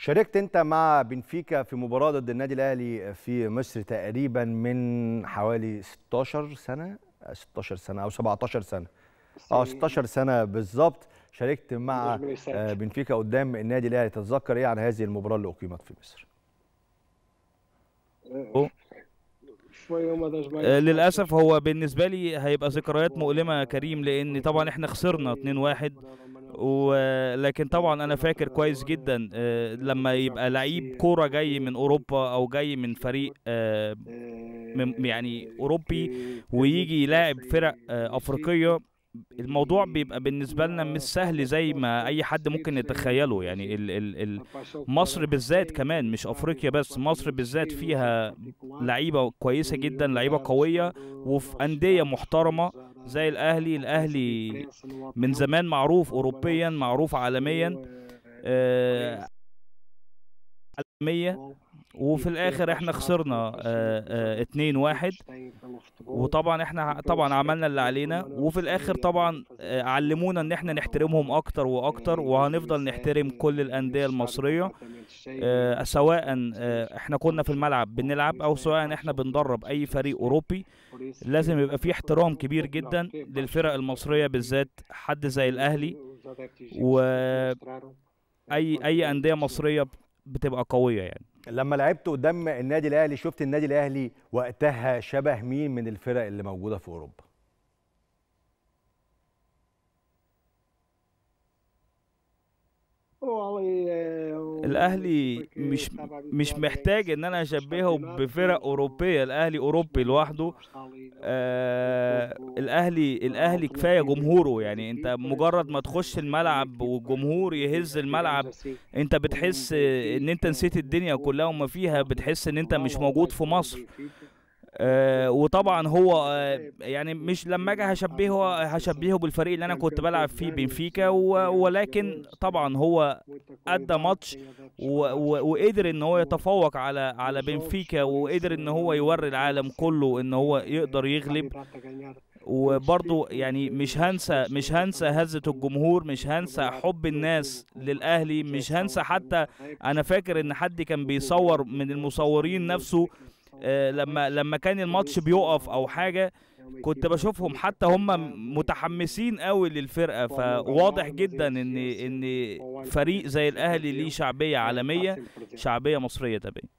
شاركت انت مع بنفيكا في مباراه ضد النادي الاهلي في مصر تقريبا من حوالي 16 سنه 16 سنه او 17 سنه اه 16 سنه بالظبط شاركت مع آه، بنفيكا قدام النادي الاهلي تتذكر ايه عن هذه المباراه اللي اقيمت في مصر؟ آه، للاسف هو بالنسبه لي هيبقى ذكريات مؤلمه يا كريم لان طبعا احنا خسرنا 2-1 ولكن طبعا انا فاكر كويس جدا آه، لما يبقى لعيب كوره جاي من اوروبا او جاي من فريق آه، يعني اوروبي ويجي يلاعب فرق آه، افريقيه الموضوع بيبقى بالنسبه لنا مش سهل زي ما اي حد ممكن يتخيله يعني ال ال ال مصر بالذات كمان مش افريقيا بس مصر بالذات فيها لعيبه كويسه جدا لعيبه قويه وفي انديه محترمه زي الاهلي الاهلي من زمان معروف اوروبيا معروف عالميا آه عالميه وفي الاخر احنا خسرنا 2 آه، آه، واحد وطبعا احنا طبعا عملنا اللي علينا وفي الاخر طبعا آه، علمونا ان احنا نحترمهم آه، اكتر واكتر يعني وهنفضل نحترم كل الانديه المصريه آه، سواء احنا كنا في الملعب بنلعب او سواء احنا بندرب اي فريق اوروبي لازم يبقى في احترام كبير جدا للفرق المصريه بالذات حد زي الاهلي واي اي انديه مصريه بتبقى قويه يعني لما لعبت قدام النادي الاهلي شفت النادي الاهلي وقتها شبه مين من الفرق اللي موجوده في اوروبا هو الاهلي مش مش محتاج ان انا اشبهه بفرق اوروبيه الاهلي اوروبي لوحده آه الاهلي الاهلي كفايه جمهوره يعني انت مجرد ما تخش الملعب والجمهور يهز الملعب انت بتحس ان انت نسيت الدنيا كلها وما فيها بتحس ان انت مش موجود في مصر آه وطبعا هو آه طيب. يعني مش لما اجي هشبهه هشبهه بالفريق اللي انا كنت بلعب فيه يعني، بنفيكا يعني ولكن طبعا هو ادى ماتش وقدر ان هو يتفوق على على بنفيكا طيب، وقدر ان هو يوري العالم كله ان هو يقدر يعني يغلب وبرضه يعني مش هنسى مش هنسى هزة الجمهور مش هنسى حب الناس للاهلي مش هنسى حتى انا فاكر ان حد كان بيصور من المصورين نفسه آه، لما لما كان الماتش بيقف او حاجه كنت بشوفهم حتى هم متحمسين قوي للفرقه فواضح جدا ان ان فريق زي الاهلي ليه شعبيه عالميه شعبيه مصريه تبين